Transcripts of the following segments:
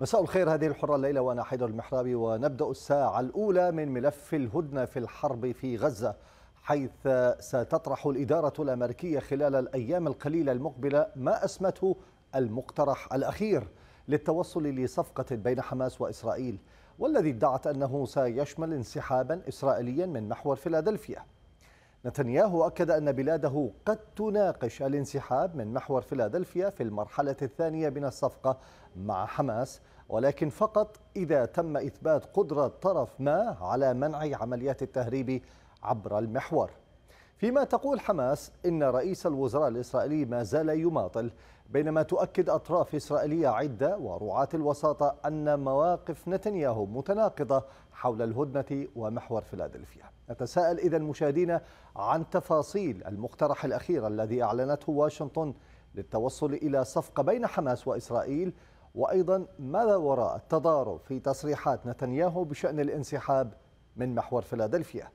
مساء الخير هذه الحرة الليلة وأنا حيدر المحرابي ونبدأ الساعة الأولى من ملف الهدنة في الحرب في غزة حيث ستطرح الإدارة الأمريكية خلال الأيام القليلة المقبلة ما أسمته المقترح الأخير للتوصل لصفقة بين حماس وإسرائيل والذي ادعت أنه سيشمل انسحابا إسرائيليا من محور فيلادلفيا نتنياهو أكد أن بلاده قد تناقش الانسحاب من محور فيلادلفيا في المرحلة الثانية من الصفقة مع حماس ولكن فقط إذا تم إثبات قدرة طرف ما على منع عمليات التهريب عبر المحور فيما تقول حماس إن رئيس الوزراء الإسرائيلي ما زال يماطل بينما تؤكد أطراف إسرائيلية عدة ورعاة الوساطة أن مواقف نتنياهو متناقضة حول الهدنة ومحور فيلادلفيا نتساءل إذا المشاهدين عن تفاصيل المقترح الأخير الذي أعلنته واشنطن للتوصل إلى صفقة بين حماس وإسرائيل وأيضا ماذا وراء التضارب في تصريحات نتنياهو بشأن الانسحاب من محور فيلادلفيا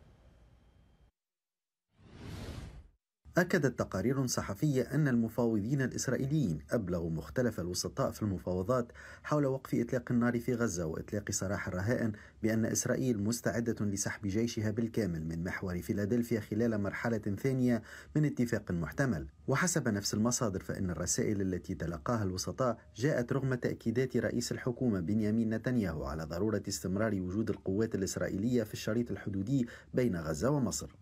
أكدت تقارير صحفية أن المفاوضين الإسرائيليين أبلغوا مختلف الوسطاء في المفاوضات حول وقف إطلاق النار في غزة وإطلاق سراح الرهائن بأن إسرائيل مستعدة لسحب جيشها بالكامل من محور فيلادلفيا خلال مرحلة ثانية من اتفاق محتمل وحسب نفس المصادر فإن الرسائل التي تلقاها الوسطاء جاءت رغم تأكيدات رئيس الحكومة بنيامين نتنياهو على ضرورة استمرار وجود القوات الإسرائيلية في الشريط الحدودي بين غزة ومصر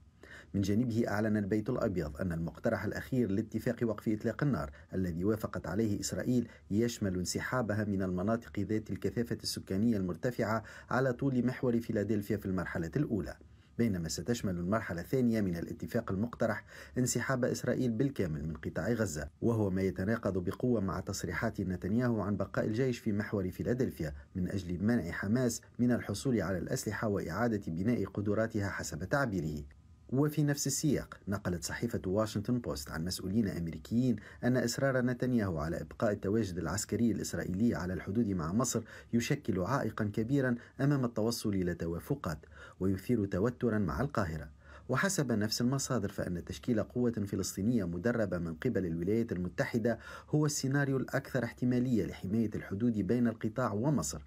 من جانبه أعلن البيت الأبيض أن المقترح الأخير لاتفاق وقف إطلاق النار الذي وافقت عليه إسرائيل يشمل انسحابها من المناطق ذات الكثافة السكانية المرتفعة على طول محور فيلادلفيا في المرحلة الأولى بينما ستشمل المرحلة الثانية من الاتفاق المقترح انسحاب إسرائيل بالكامل من قطاع غزة وهو ما يتناقض بقوة مع تصريحات نتنياهو عن بقاء الجيش في محور فيلادلفيا من أجل منع حماس من الحصول على الأسلحة وإعادة بناء قدراتها حسب تعبيره وفي نفس السياق نقلت صحيفة واشنطن بوست عن مسؤولين أمريكيين أن إصرار نتنياهو على إبقاء التواجد العسكري الإسرائيلي على الحدود مع مصر يشكل عائقا كبيرا أمام التوصل إلى توافقات ويثير توترا مع القاهرة وحسب نفس المصادر فإن تشكيل قوة فلسطينية مدربة من قبل الولايات المتحدة هو السيناريو الأكثر احتمالية لحماية الحدود بين القطاع ومصر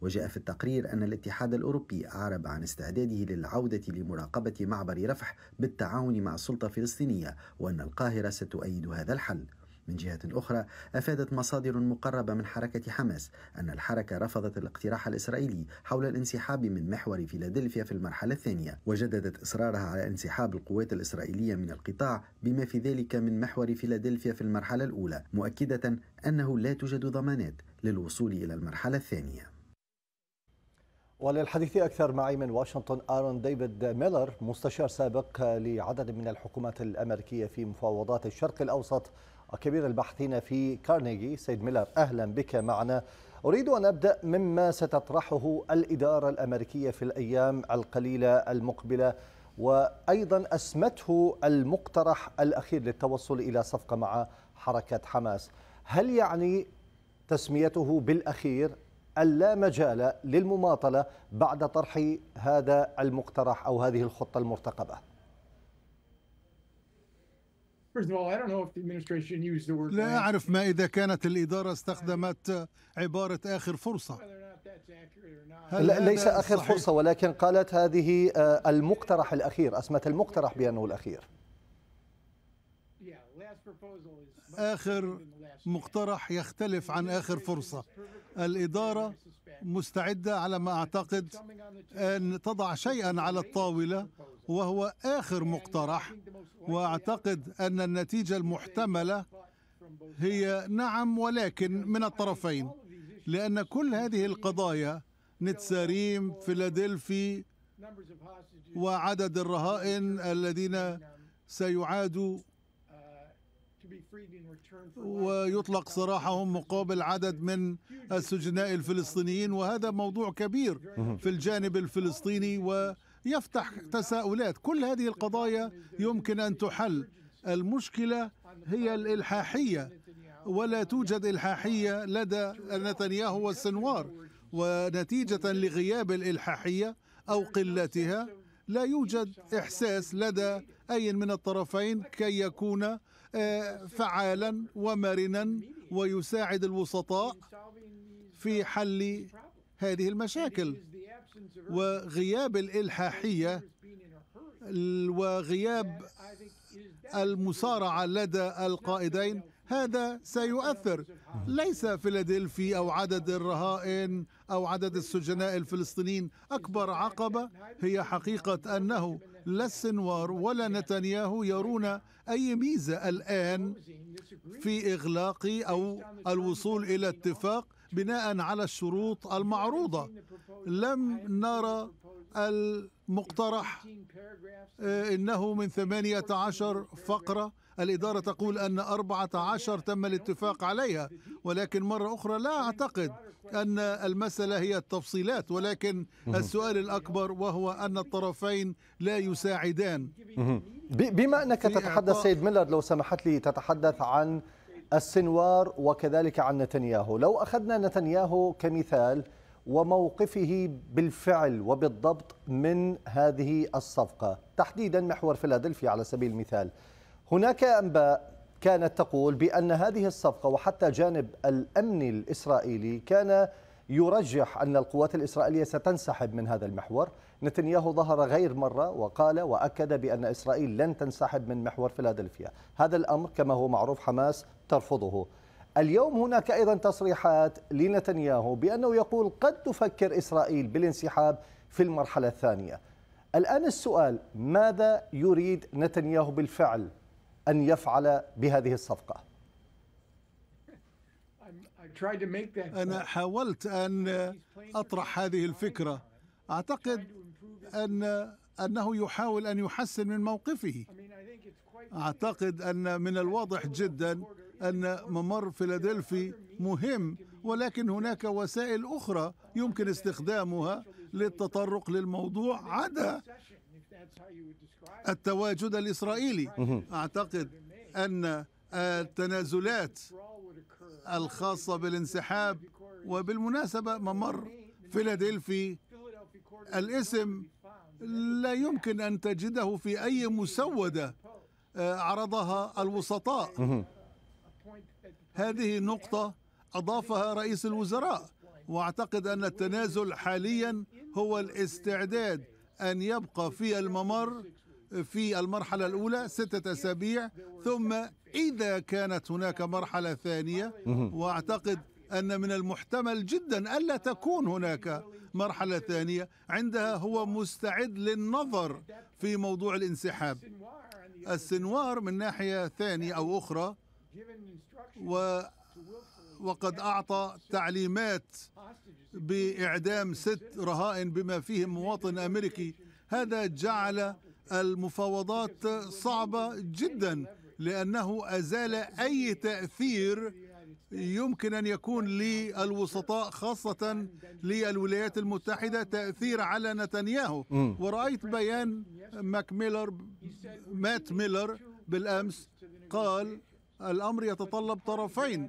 وجاء في التقرير أن الاتحاد الأوروبي أعرب عن استعداده للعودة لمراقبة معبر رفح بالتعاون مع السلطة الفلسطينية وأن القاهرة ستؤيد هذا الحل من جهة أخرى أفادت مصادر مقربة من حركة حماس أن الحركة رفضت الاقتراح الإسرائيلي حول الانسحاب من محور فيلادلفيا في المرحلة الثانية وجددت إصرارها على انسحاب القوات الإسرائيلية من القطاع بما في ذلك من محور فيلادلفيا في المرحلة الأولى مؤكدة أنه لا توجد ضمانات للوصول إلى المرحلة الثانية وللحديث أكثر معي من واشنطن آرون ديفيد ميلر مستشار سابق لعدد من الحكومات الأمريكية في مفاوضات الشرق الأوسط وكبير الباحثين في كارنيجي سيد ميلر أهلا بك معنا أريد أن أبدأ مما ستطرحه الإدارة الأمريكية في الأيام القليلة المقبلة وأيضا أسمته المقترح الأخير للتوصل إلى صفقة مع حركة حماس هل يعني تسميته بالأخير اللا مجال للمماطلة بعد طرح هذا المقترح أو هذه الخطة المرتقبة لا أعرف ما إذا كانت الإدارة استخدمت عبارة آخر فرصة لا ليس آخر فرصة ولكن قالت هذه آه، المقترح الأخير أسمت المقترح بأنه الأخير آخر مقترح يختلف عن آخر فرصة الإدارة مستعدة على ما أعتقد أن تضع شيئا على الطاولة وهو آخر مقترح وأعتقد أن النتيجة المحتملة هي نعم ولكن من الطرفين لأن كل هذه القضايا نتساريم فيلادلفي وعدد الرهائن الذين سيعادوا ويطلق سراحهم مقابل عدد من السجناء الفلسطينيين وهذا موضوع كبير في الجانب الفلسطيني ويفتح تساؤلات كل هذه القضايا يمكن أن تحل المشكلة هي الإلحاحية ولا توجد إلحاحية لدى نتنياهو والسنوار ونتيجة لغياب الإلحاحية أو قلتها لا يوجد إحساس لدى أي من الطرفين كي يكون فعالا ومرنا ويساعد الوسطاء في حل هذه المشاكل وغياب الإلحاحية وغياب المصارعة لدى القائدين هذا سيؤثر ليس فيلادلفي أو عدد الرهائن أو عدد السجناء الفلسطينيين أكبر عقبة هي حقيقة أنه لا السنوار ولا نتنياهو يرون أي ميزة الآن في إغلاق أو الوصول إلى اتفاق بناء على الشروط المعروضة لم نرى المقترح آه، إنه من 18 فقرة الإدارة تقول أن 14 تم الاتفاق عليها ولكن مرة أخرى لا أعتقد أن المسألة هي التفصيلات ولكن السؤال الأكبر وهو أن الطرفين لا يساعدان بما أنك تتحدث سيد ميلر لو سمحت لي تتحدث عن السنوار وكذلك عن نتنياهو لو أخذنا نتنياهو كمثال وموقفه بالفعل وبالضبط من هذه الصفقة تحديدا محور فيلادلفيا على سبيل المثال هناك أنباء كانت تقول بأن هذه الصفقة وحتى جانب الأمني الإسرائيلي كان يرجح أن القوات الإسرائيلية ستنسحب من هذا المحور نتنياهو ظهر غير مرة وقال وأكد بأن إسرائيل لن تنسحب من محور فيلادلفيا هذا الأمر كما هو معروف حماس ترفضه اليوم هناك أيضا تصريحات لنتنياهو بأنه يقول قد تفكر إسرائيل بالانسحاب في المرحلة الثانية الآن السؤال ماذا يريد نتنياهو بالفعل أن يفعل بهذه الصفقة؟ أنا حاولت أن أطرح هذه الفكرة أعتقد أن أنه يحاول أن يحسن من موقفه أعتقد أن من الواضح جدا أن ممر فيلادلفي مهم ولكن هناك وسائل أخرى يمكن استخدامها للتطرق للموضوع عدا التواجد الإسرائيلي أعتقد أن التنازلات الخاصة بالانسحاب وبالمناسبة ممر فيلادلفي الاسم لا يمكن أن تجده في أي مسودة آه، عرضها الوسطاء هذه نقطة أضافها رئيس الوزراء وأعتقد أن التنازل حاليا هو الاستعداد أن يبقى في الممر في المرحلة الأولى ستة أسابيع ثم إذا كانت هناك مرحلة ثانية وأعتقد أن من المحتمل جدا ألا تكون هناك مرحلة ثانية عندها هو مستعد للنظر في موضوع الانسحاب السنوار من ناحية ثانية أو أخرى وقد أعطى تعليمات بإعدام ست رهائن بما فيهم مواطن أمريكي هذا جعل المفاوضات صعبة جدا لأنه أزال أي تأثير يمكن أن يكون للوسطاء خاصة للولايات المتحدة تأثير على نتنياهو م. Mm. ورأيت بيان ماك ميلر مات ميلر بالأمس قال الأمر يتطلب طرفين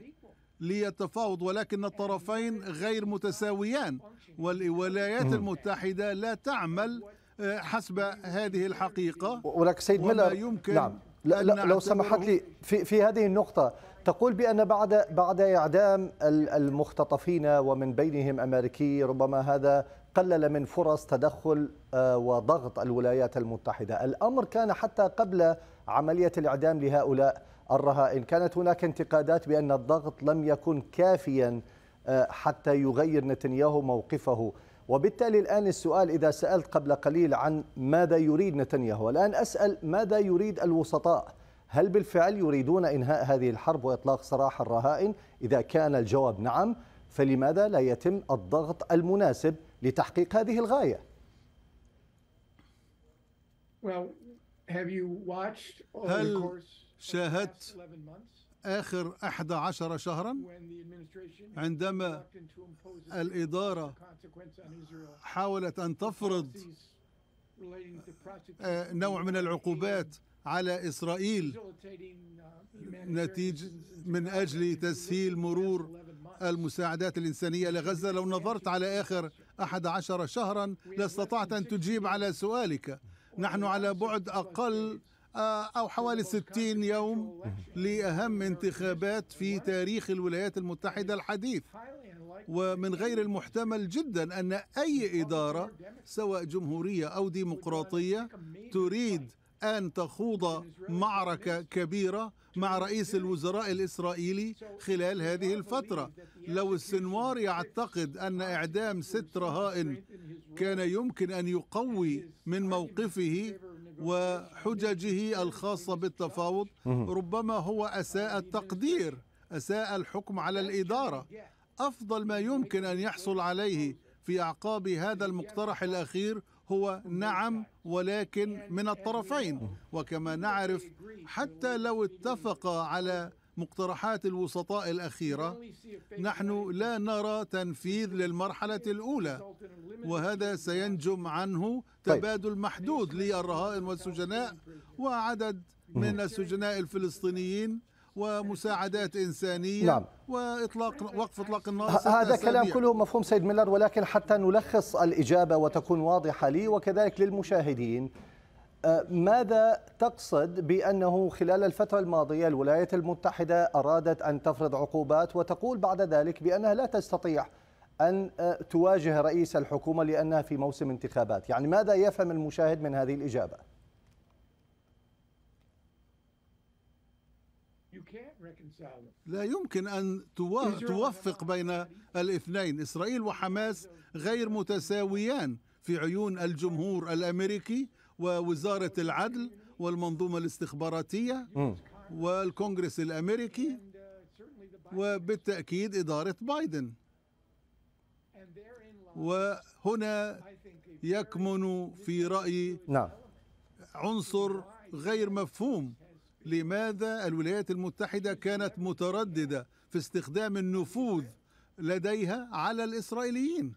للتفاوض ولكن الطرفين غير متساويان والولايات المتحدة لا تعمل آه، حسب هذه الحقيقة ولكن سيد ملا يمكن نعم لا لا لو سمحت لي في في هذه النقطة تقول بأن بعد بعد إعدام المختطفين ومن بينهم أمريكي ربما هذا قلل من فرص تدخل آه، وضغط الولايات المتحدة الأمر كان حتى قبل عملية الإعدام لهؤلاء الرهائن كانت هناك انتقادات بأن الضغط لم يكن كافيا آه، حتى يغير نتنياهو موقفه وبالتالي الآن السؤال إذا سألت قبل قليل عن ماذا يريد نتنياهو الآن أسأل ماذا يريد الوسطاء هل بالفعل يريدون إنهاء هذه الحرب وإطلاق سراح الرهائن إذا كان الجواب نعم فلماذا لا يتم الضغط المناسب لتحقيق هذه الغاية هل شاهدت آخر 11 شهرا عندما الإدارة حاولت أن تفرض آه، نوع من العقوبات على إسرائيل نتيجة من أجل تسهيل مرور المساعدات الإنسانية لغزة لو نظرت على آخر 11 شهرا لاستطعت أن تجيب على سؤالك نحن على بعد أقل آه، أو حوالي 60 يوم لأهم انتخابات في تاريخ الولايات المتحدة الحديث ومن غير المحتمل جدا أن أي إدارة سواء جمهورية أو ديمقراطية تريد أن تخوض معركة كبيرة مع رئيس الوزراء الإسرائيلي خلال هذه الفترة لو السنوار يعتقد أن إعدام ست رهائن كان يمكن أن يقوي من موقفه وحججه الخاصة بالتفاوض ربما هو أساء التقدير أساء الحكم على الإدارة أفضل ما يمكن أن يحصل عليه في أعقاب هذا المقترح الأخير هو نعم ولكن من الطرفين وكما نعرف حتى لو اتفق على مقترحات الوسطاء الأخيرة نحن لا نرى تنفيذ للمرحلة الأولى وهذا سينجم عنه طيب. تبادل محدود للرهائن والسجناء وعدد من السجناء الفلسطينيين ومساعدات إنسانية نعم. وإطلاق وقف إطلاق النار هذا كلام كله مفهوم سيد ميلر ولكن حتى نلخص الإجابة وتكون واضحة لي وكذلك للمشاهدين أه، ماذا تقصد بأنه خلال الفترة الماضية الولايات المتحدة أرادت أن تفرض عقوبات وتقول بعد ذلك بأنها لا تستطيع أن أه، تواجه رئيس الحكومة لأنها في موسم انتخابات يعني ماذا يفهم المشاهد من هذه الإجابة؟ لا يمكن أن توفق بين الاثنين إسرائيل وحماس غير متساويان في عيون الجمهور الأمريكي ووزارة العدل والمنظومة الاستخباراتية والكونغرس الأمريكي وبالتأكيد إدارة بايدن وهنا يكمن في رأيي نعم. عنصر غير مفهوم لماذا الولايات المتحدة كانت مترددة في استخدام النفوذ لديها على الإسرائيليين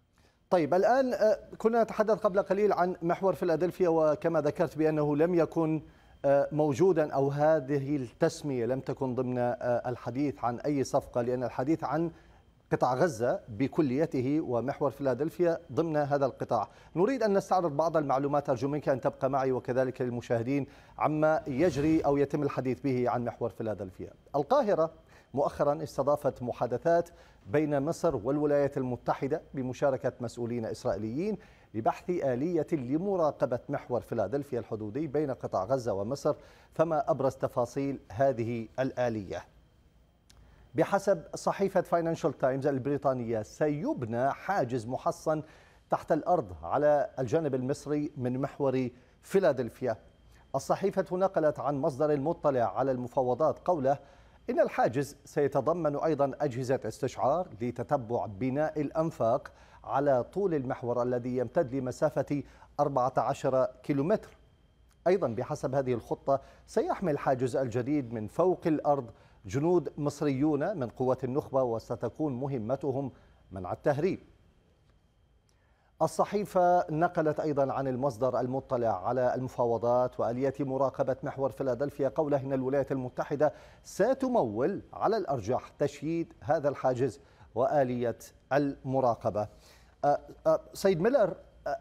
طيب الآن آه، كنا نتحدث قبل قليل عن محور فيلادلفيا وكما ذكرت بأنه لم يكن آه، موجودا أو هذه التسمية لم تكن ضمن آه، الحديث عن أي صفقة لأن الحديث عن قطاع غزة بكليته ومحور فيلادلفيا ضمن هذا القطاع نريد أن نستعرض بعض المعلومات أرجو منك أن تبقى معي وكذلك للمشاهدين عما يجري أو يتم الحديث به عن محور فيلادلفيا القاهرة مؤخرا استضافت محادثات بين مصر والولايات المتحدة بمشاركة مسؤولين إسرائيليين لبحث آلية لمراقبة محور فيلادلفيا الحدودي بين قطاع غزة ومصر فما أبرز تفاصيل هذه الآلية بحسب صحيفة فاينانشال تايمز البريطانية سيبنى حاجز محصن تحت الأرض على الجانب المصري من محور فيلادلفيا الصحيفة نقلت عن مصدر مطلع على المفاوضات قوله إن الحاجز سيتضمن أيضا أجهزة استشعار لتتبع بناء الأنفاق على طول المحور الذي يمتد لمسافة 14 كيلومتر أيضا بحسب هذه الخطة سيحمي الحاجز الجديد من فوق الأرض جنود مصريون من قوات النخبة وستكون مهمتهم منع التهريب الصحيفة نقلت أيضا عن المصدر المطلع على المفاوضات وآلية مراقبة محور فيلادلفيا قوله أن الولايات المتحدة ستمول على الأرجح تشييد هذا الحاجز وآلية المراقبة سيد ميلر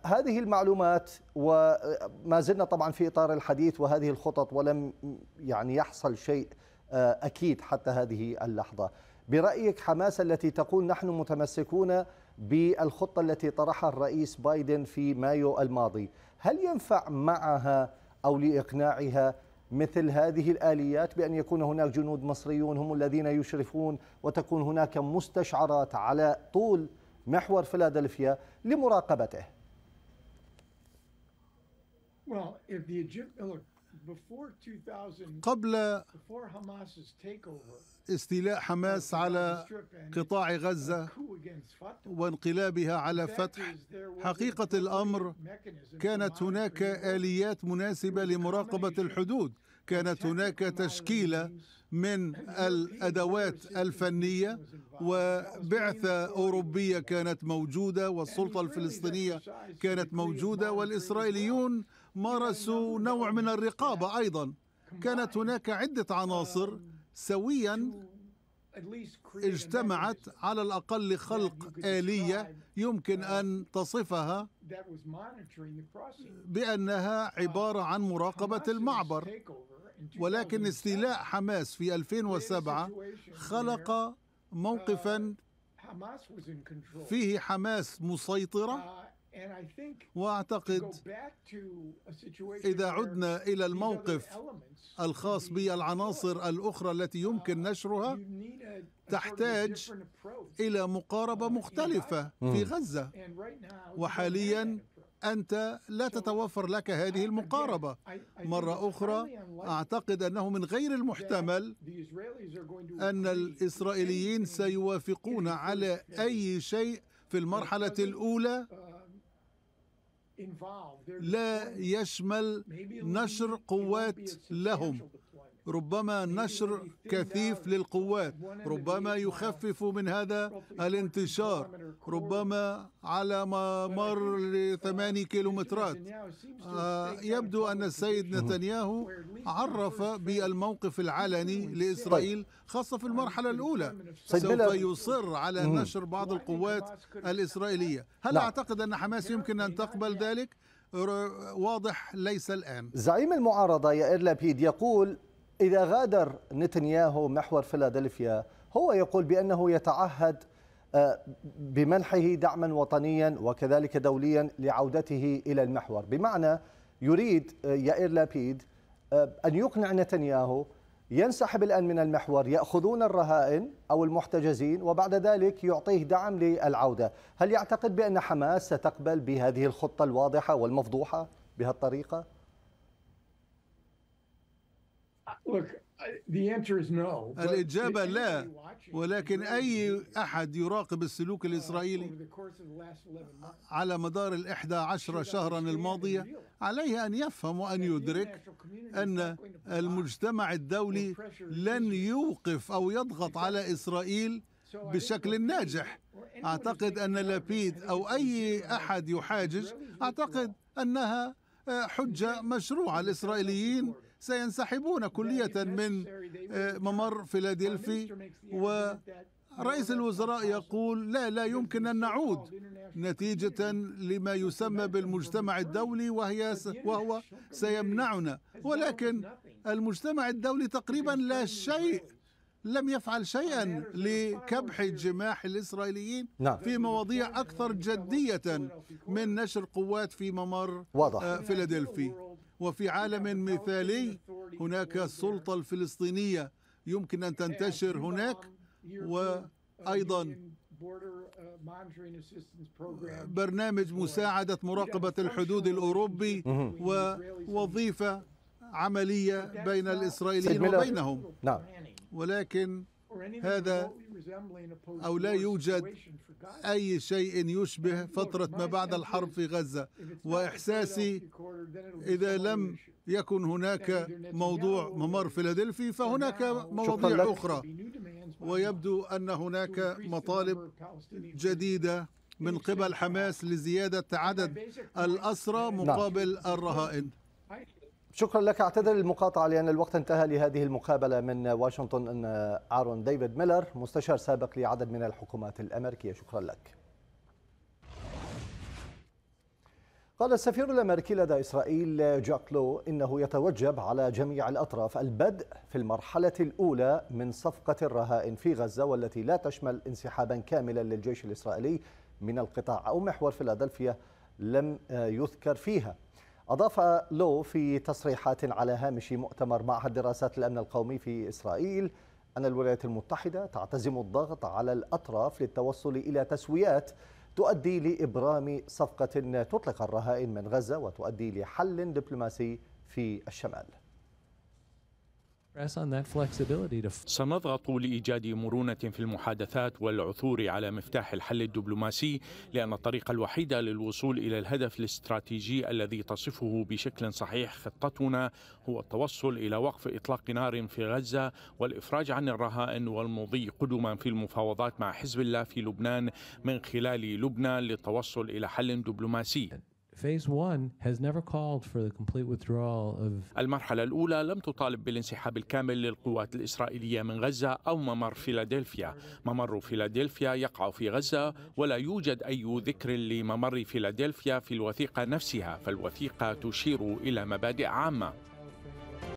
هذه المعلومات وما زلنا طبعا في إطار الحديث وهذه الخطط ولم يعني يحصل شيء آه، أكيد حتى هذه اللحظة برأيك حماس التي تقول نحن متمسكون بالخطة التي طرحها الرئيس بايدن في مايو الماضي هل ينفع معها أو لإقناعها مثل هذه الآليات بأن يكون هناك جنود مصريون هم الذين يشرفون وتكون هناك مستشعرات على طول محور فيلادلفيا لمراقبته Well, if the Egypt, look, قبل استيلاء حماس على قطاع غزة وانقلابها على فتح حقيقة الأمر كانت هناك آليات مناسبة لمراقبة الحدود كانت هناك تشكيلة من الأدوات الفنية وبعثة أوروبية كانت موجودة والسلطة الفلسطينية كانت موجودة والإسرائيليون مارسوا نوع من الرقابة أيضا كانت هناك عدة عناصر سويا اجتمعت على الأقل لخلق آلية يمكن أن تصفها بأنها عبارة عن مراقبة المعبر ولكن استيلاء حماس في 2007 خلق موقفا فيه حماس مسيطرة واعتقد اذا عدنا الى الموقف الخاص بالعناصر الاخرى التي يمكن uh, نشرها تحتاج الى مقاربه مختلفه في hmm. غزه وحاليا انت لا تتوفر لك هذه المقاربه مره اخرى اعتقد انه من غير المحتمل ان الاسرائيليين سيوافقون على اي شيء في المرحله الاولى uh, لا يشمل نشر قوات لهم ربما نشر كثيف للقوات ربما يخفف من هذا الانتشار ربما على ممر ثماني كيلومترات آه، يبدو أن السيد نتنياهو عرف بالموقف العلني لإسرائيل خاصة في المرحلة الأولى سوف يصر على نشر بعض القوات الإسرائيلية هل نعم. أعتقد أن حماس يمكن أن تقبل ذلك؟ واضح ليس الآن زعيم المعارضة يائر لابيد يقول إذا غادر نتنياهو محور فيلادلفيا هو يقول بأنه يتعهد آه، بمنحه دعما وطنيا وكذلك دوليا لعودته إلى المحور بمعنى يريد آه، يائر لابيد آه، أن يقنع نتنياهو ينسحب الآن من المحور يأخذون الرهائن أو المحتجزين وبعد ذلك يعطيه دعم للعودة هل يعتقد بأن حماس ستقبل بهذه الخطة الواضحة والمفضوحة بهالطريقة؟ الإجابة لا ولكن أي uh, أحد يراقب السلوك الإسرائيلي على مدار الإحدى عشر شهرا الماضية عليه أن يفهم وأن يدرك أن المجتمع الدولي لن يوقف أو يضغط على إسرائيل بشكل ناجح أعتقد أن لابيد أو أي أحد يحاجج أعتقد أنها آه، حجة مشروعة الإسرائيليين سينسحبون كلية من آه، ممر فيلادلفي و رئيس الوزراء يقول لا لا يمكن أن نعود نتيجة لما يسمى بالمجتمع الدولي وهي وهو سيمنعنا ولكن المجتمع الدولي تقريبا لا شيء لم يفعل شيئا لكبح جماح الإسرائيليين نعم. في مواضيع أكثر جدية من نشر قوات في ممر آه، واضح. فيلادلفي وفي عالم مثالي هناك السلطة الفلسطينية يمكن أن تنتشر هناك وأيضا برنامج مساعدة مراقبة الحدود الأوروبي ووظيفة عملية بين الإسرائيليين وبينهم نعم. ولكن هذا أو لا يوجد أي شيء يشبه فترة ما بعد الحرب في غزة وإحساسي إذا لم يكن هناك موضوع ممر فيلادلفي فهناك مواضيع أخرى ويبدو أن هناك مطالب جديدة من قبل حماس لزيادة عدد الأسرى مقابل الرهائن شكرا لك اعتذر المقاطعة لأن الوقت انتهى لهذه المقابلة من واشنطن أن آرون ديفيد ميلر مستشار سابق لعدد من الحكومات الأمريكية شكرا لك قال السفير الأمريكي لدى إسرائيل جاك لو إنه يتوجب على جميع الأطراف البدء في المرحلة الأولى من صفقة الرهائن في غزة والتي لا تشمل انسحابا كاملا للجيش الإسرائيلي من القطاع أو محور فيلادلفيا لم يذكر فيها أضاف لو في تصريحات على هامش مؤتمر معهد دراسات الأمن القومي في إسرائيل أن الولايات المتحدة تعتزم الضغط على الأطراف للتوصل إلى تسويات تؤدي لإبرام صفقة تطلق الرهائن من غزة وتؤدي لحل دبلوماسي في الشمال سنضغط لإيجاد مرونة في المحادثات والعثور على مفتاح الحل الدبلوماسي لأن الطريقة الوحيدة للوصول إلى الهدف الاستراتيجي الذي تصفه بشكل صحيح خطتنا هو التوصل إلى وقف إطلاق نار في غزة والإفراج عن الرهائن والمضي قدما في المفاوضات مع حزب الله في لبنان من خلال لبنان للتوصل إلى حل دبلوماسي المرحلة الأولى لم تطالب بالانسحاب الكامل للقوات الإسرائيلية من غزة أو ممر فيلادلفيا ممر فيلادلفيا يقع في غزة ولا يوجد أي ذكر لممر فيلادلفيا في الوثيقة نفسها فالوثيقة تشير إلى مبادئ عامة